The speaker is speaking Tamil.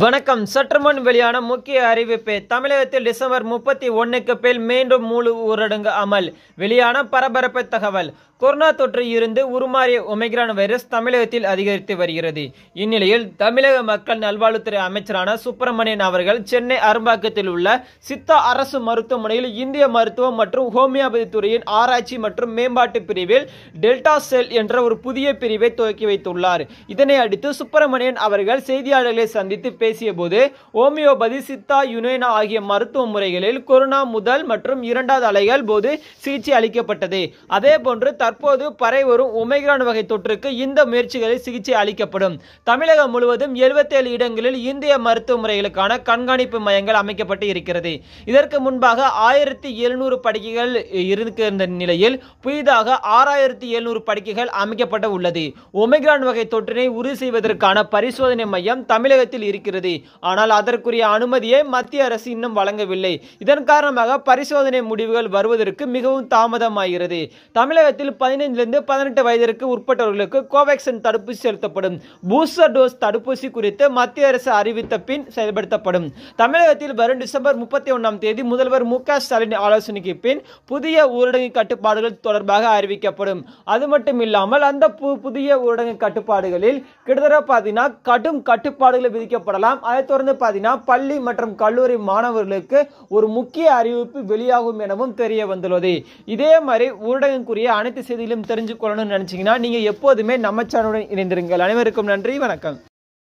வணக்கம் சற்றுமுன் வெளியான முக்கிய அறிவிப்பு தமிழகத்தில் டிசம்பர் முப்பத்தி ஒன்றுக்கு பின் மீண்டும் முழு ஊரடங்கு அமல் வெளியான பரபரப்பு தகவல் கொரோனா தொற்று இருந்து உருமாறிய ஒமைக்ரான் வைரஸ் தமிழகத்தில் அதிகரித்து வருகிறது இந்நிலையில் தமிழக மக்கள் நல்வாழ்வுத்துறை அமைச்சரான சுப்பிரமணியன் அவர்கள் சென்னை அரும்பாக்கத்தில் உள்ள சித்தா அரசு மருத்துவமனையில் இந்திய மருத்துவம் மற்றும் ஹோமியோபதி துறையின் ஆராய்ச்சி மற்றும் மேம்பாட்டு பிரிவில் டெல்டா செல் என்ற ஒரு புதிய பிரிவை துவக்கி வைத்துள்ளார் இதனை அடுத்து சுப்பிரமணியன் அவர்கள் செய்தியாளர்களை சந்தித்து பேசிய போது ஹோமியோபதி சித்தா யுனேனா ஆகிய மருத்துவ முறைகளில் கொரோனா முதல் மற்றும் இரண்டாவது அலைகள் போது சிகிச்சை அளிக்கப்பட்டது அதே போன்று தற்போது பறை வரும் ஒமைகிரான் வகை தொற்றுக்கு இந்த முயற்சிகளில் சிகிச்சை அளிக்கப்படும் தமிழகம் முழுவதும் எழுபத்தேழு இடங்களில் இந்திய மருத்துவ முறைகளுக்கான கண்காணிப்பு மையங்கள் அமைக்கப்பட்டு இருக்கிறது இதற்கு முன்பாக ஆயிரத்தி எழுநூறு படுக்கைகள் இருந்திருந்த நிலையில் புதிதாக ஆறாயிரத்தி எழுநூறு படுக்கைகள் அமைக்கப்பட உள்ளது ஒமைகிரான் வகை தொற்றினை உறுதி செய்வதற்கான பரிசோதனை மையம் தமிழகத்தில் இருக்கிறது இருக்கிறது ஆனால் அதற்குரிய அனுமதியை மத்திய அரசு இன்னும் வழங்கவில்லை இதன் காரணமாக பரிசோதனை முடிவுகள் வருவதற்கு மிகவும் தாமதமாகிறது தமிழகத்தில் பதினைந்திலிருந்து பதினெட்டு வயதிற்கு உட்பட்டவர்களுக்கு கோவேக்சின் தடுப்பூசி செலுத்தப்படும் பூஸ்டர் டோஸ் தடுப்பூசி குறித்து மத்திய அரசு அறிவித்த பின் செயல்படுத்தப்படும் தமிழகத்தில் வரும் டிசம்பர் முப்பத்தி ஒன்றாம் தேதி முதல்வர் மு க ஸ்டாலின் ஆலோசனைக்கு பின் புதிய ஊரடங்கு கட்டுப்பாடுகள் தொடர்பாக அறிவிக்கப்படும் அது மட்டும் இல்லாமல் அந்த புதிய ஊரடங்கு கட்டுப்பாடுகளில் கிட்டத்தட்ட பார்த்தீங்கன்னா கடும் கட்டுப்பாடுகள் விதிக்கப்பட வரலாம் அதை தொடர்ந்து பார்த்தீங்கன்னா பள்ளி மற்றும் கல்லூரி மாணவர்களுக்கு ஒரு முக்கிய அறிவிப்பு வெளியாகும் எனவும் தெரிய வந்துள்ளது இதே மாதிரி ஊடகக்குரிய அனைத்து செய்திகளும் தெரிஞ்சு கொள்ளணும்னு நினச்சிங்கன்னா நீங்கள் எப்போதுமே நம்ம சேனலுடன் இணைந்திருங்கள் அனைவருக்கும் நன்றி வணக்கம்